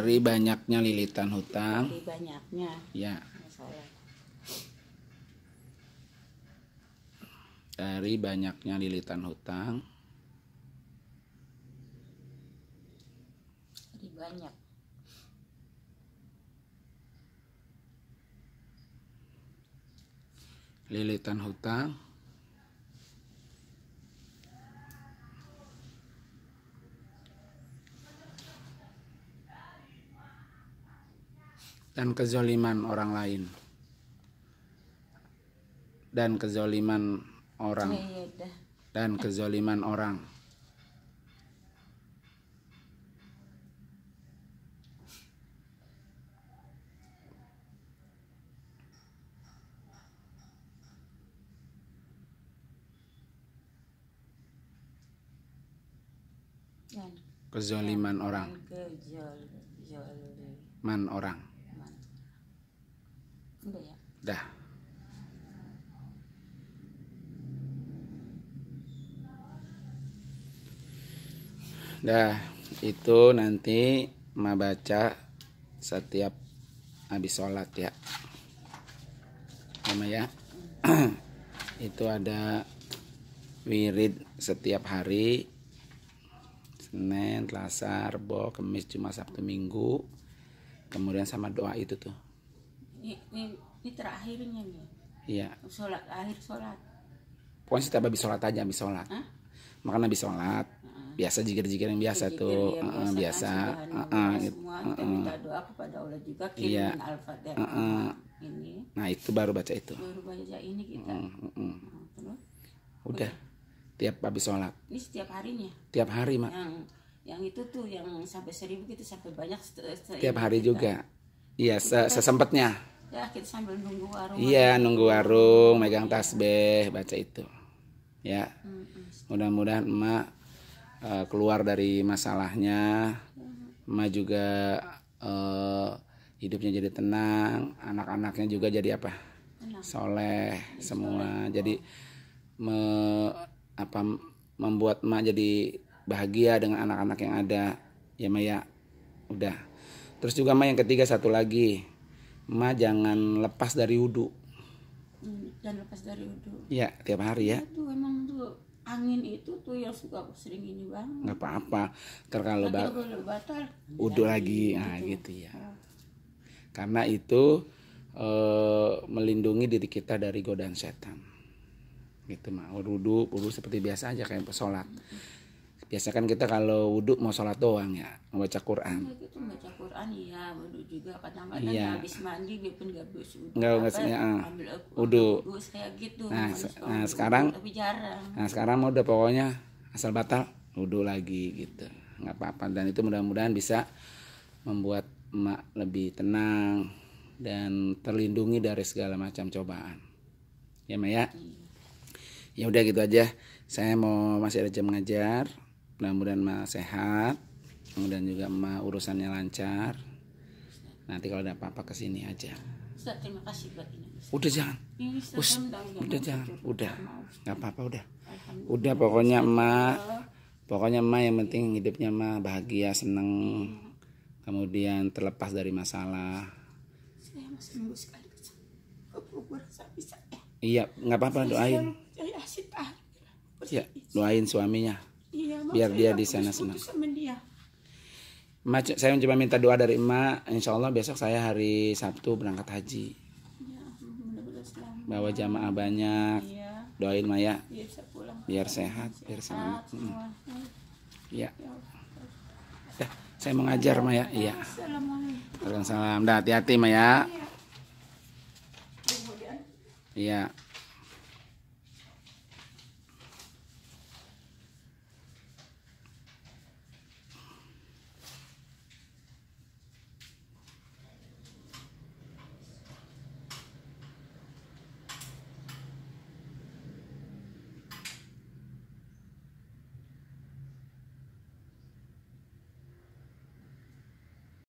dari banyaknya lilitan hutang dari banyaknya ya dari banyaknya lilitan hutang dari banyak lilitan hutang dan kezoliman orang lain dan kezoliman orang iya, iya, dan kezoliman orang kezoliman orang man orang Dah. Dah, itu nanti ma baca setiap habis sholat ya. Sama ya. itu ada wirid setiap hari Senin, Selasa, rabu, Kamis, Jumat, Sabtu, Minggu. Kemudian sama doa itu tuh. Ini, ini ini terakhirnya nih iya sholat akhir sholat pokoknya setiap habis sholat aja habis sholat Hah? makan habis sholat biasa jikir-jikir yang biasa jikir, tuh iya, ya, biasa, uh, biasa. Kan, uh, uh, semua uh, minta doa kepada Allah juga kirimin iya. uh, uh. ini nah itu baru baca itu baru baca ini kita uh, uh, Nah, Udah. udah tiap habis sholat ini setiap harinya tiap hari mak yang yang itu tuh yang sampai seribu gitu sampai banyak setiap hari kita. juga iya sesempatnya ya kita sambil nunggu warung iya nunggu warung megang tasbih baca itu ya mudah-mudahan emak uh, keluar dari masalahnya emak juga uh, hidupnya jadi tenang anak-anaknya juga jadi apa soleh semua jadi me, apa membuat emak jadi bahagia dengan anak-anak yang ada ya Maya udah terus juga emak yang ketiga satu lagi ma jangan lepas dari wudhu hmm, jangan lepas dari wudhu ya tiap hari ya itu iya emang tuh angin itu tuh yang suka sering ini banget nggak apa-apa terkalau ba batal wudhu lagi gitu. nah gitu, ya ah. karena itu e, melindungi diri kita dari godaan setan gitu mah wudhu wudhu seperti biasa aja kayak pesolat mm -hmm biasa kan kita kalau wudhu mau sholat doang ya membaca Quran nah, Quran iya wudhu juga kadang-kadang iya. habis mandi dia pun gak bus wudhu nggak ya, wudhu gitu, nah, nah, nah, sekarang nah sekarang mau udah pokoknya asal batal wudhu lagi gitu nggak apa-apa dan itu mudah-mudahan bisa membuat emak lebih tenang dan terlindungi dari segala macam cobaan iya, ya Maya ya udah gitu aja saya mau masih ada jam mengajar mudah-mudahan ma sehat mudah-mudahan juga ma urusannya lancar nanti kalau ada apa-apa kesini aja Ustaz, terima kasih buat ini udah jangan Ustaz, udah jangan udah nggak apa-apa udah udah pokoknya emak pokoknya emak yang penting hidupnya emak bahagia seneng kemudian terlepas dari masalah saya masih nunggu sekali ke ya? iya nggak apa-apa doain ya doain suaminya biar dia di sana senang Mac saya cuma minta doa dari emak insya Allah besok saya hari Sabtu berangkat haji ya, bawa jamaah banyak iya. doain Maya iya, biar, sehat biar selamat hmm. ya saya mengajar Maya iya Assalamualaikum salam dah hati-hati Maya iya